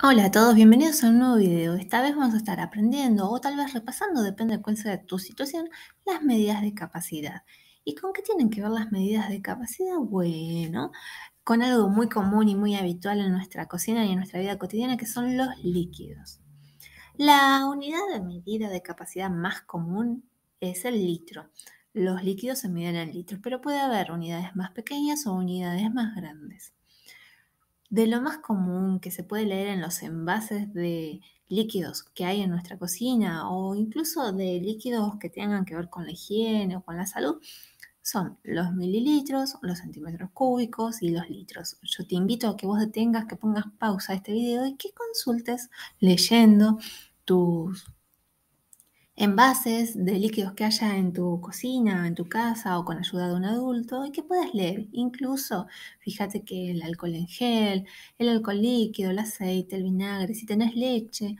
Hola a todos, bienvenidos a un nuevo video. Esta vez vamos a estar aprendiendo o tal vez repasando, depende de cuál sea tu situación, las medidas de capacidad. ¿Y con qué tienen que ver las medidas de capacidad? Bueno, con algo muy común y muy habitual en nuestra cocina y en nuestra vida cotidiana, que son los líquidos. La unidad de medida de capacidad más común es el litro. Los líquidos se miden en litros, pero puede haber unidades más pequeñas o unidades más grandes de lo más común que se puede leer en los envases de líquidos que hay en nuestra cocina o incluso de líquidos que tengan que ver con la higiene o con la salud, son los mililitros, los centímetros cúbicos y los litros. Yo te invito a que vos detengas, que pongas pausa a este video y que consultes leyendo tus envases de líquidos que haya en tu cocina, en tu casa o con ayuda de un adulto y que puedas leer. Incluso, fíjate que el alcohol en gel, el alcohol líquido, el aceite, el vinagre, si tenés leche,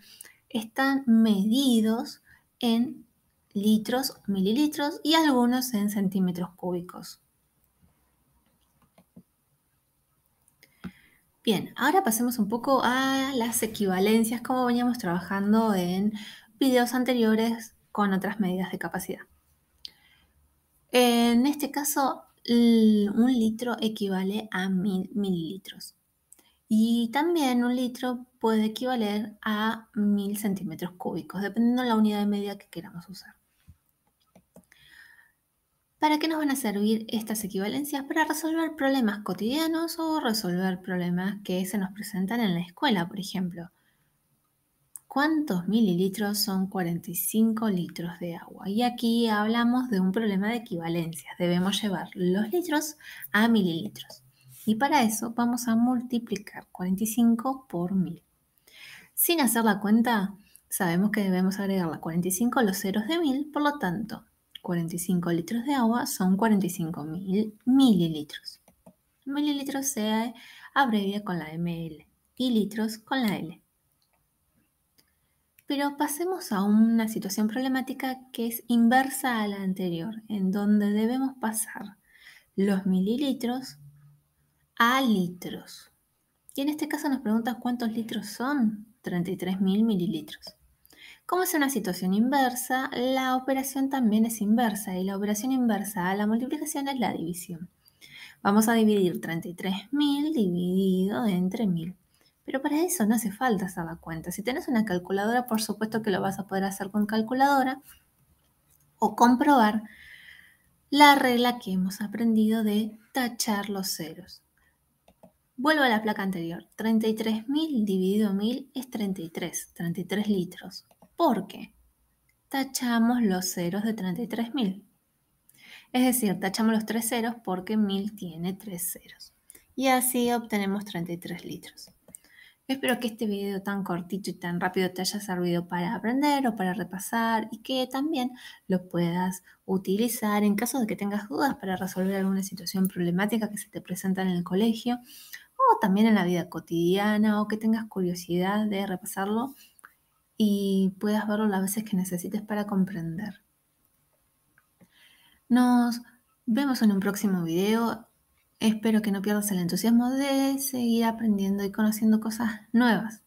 están medidos en litros, mililitros y algunos en centímetros cúbicos. Bien, ahora pasemos un poco a las equivalencias como veníamos trabajando en videos anteriores con otras medidas de capacidad. En este caso, un litro equivale a mil mililitros. Y también un litro puede equivaler a mil centímetros cúbicos, dependiendo de la unidad de media que queramos usar. ¿Para qué nos van a servir estas equivalencias? Para resolver problemas cotidianos o resolver problemas que se nos presentan en la escuela, por ejemplo. ¿Cuántos mililitros son 45 litros de agua? Y aquí hablamos de un problema de equivalencias. Debemos llevar los litros a mililitros. Y para eso vamos a multiplicar 45 por 1000. Sin hacer la cuenta, sabemos que debemos agregar la 45 los ceros de 1000, por lo tanto, 45 litros de agua son 45 mil mililitros. Mililitros se abrevia con la ml y litros con la L. Pero pasemos a una situación problemática que es inversa a la anterior, en donde debemos pasar los mililitros a litros. Y en este caso nos preguntan cuántos litros son 33.000 mililitros. Como es una situación inversa, la operación también es inversa y la operación inversa a la multiplicación es la división. Vamos a dividir 33.000 dividido entre 1.000. Pero para eso no hace falta hacer la cuenta. Si tienes una calculadora, por supuesto que lo vas a poder hacer con calculadora o comprobar la regla que hemos aprendido de tachar los ceros. Vuelvo a la placa anterior. 33.000 dividido 1.000 es 33, 33 litros. ¿Por qué? Tachamos los ceros de 33.000. Es decir, tachamos los tres ceros porque 1.000 tiene tres ceros. Y así obtenemos 33 litros. Espero que este video tan cortito y tan rápido te haya servido para aprender o para repasar y que también lo puedas utilizar en caso de que tengas dudas para resolver alguna situación problemática que se te presenta en el colegio o también en la vida cotidiana o que tengas curiosidad de repasarlo y puedas verlo las veces que necesites para comprender. Nos vemos en un próximo video Espero que no pierdas el entusiasmo de seguir aprendiendo y conociendo cosas nuevas.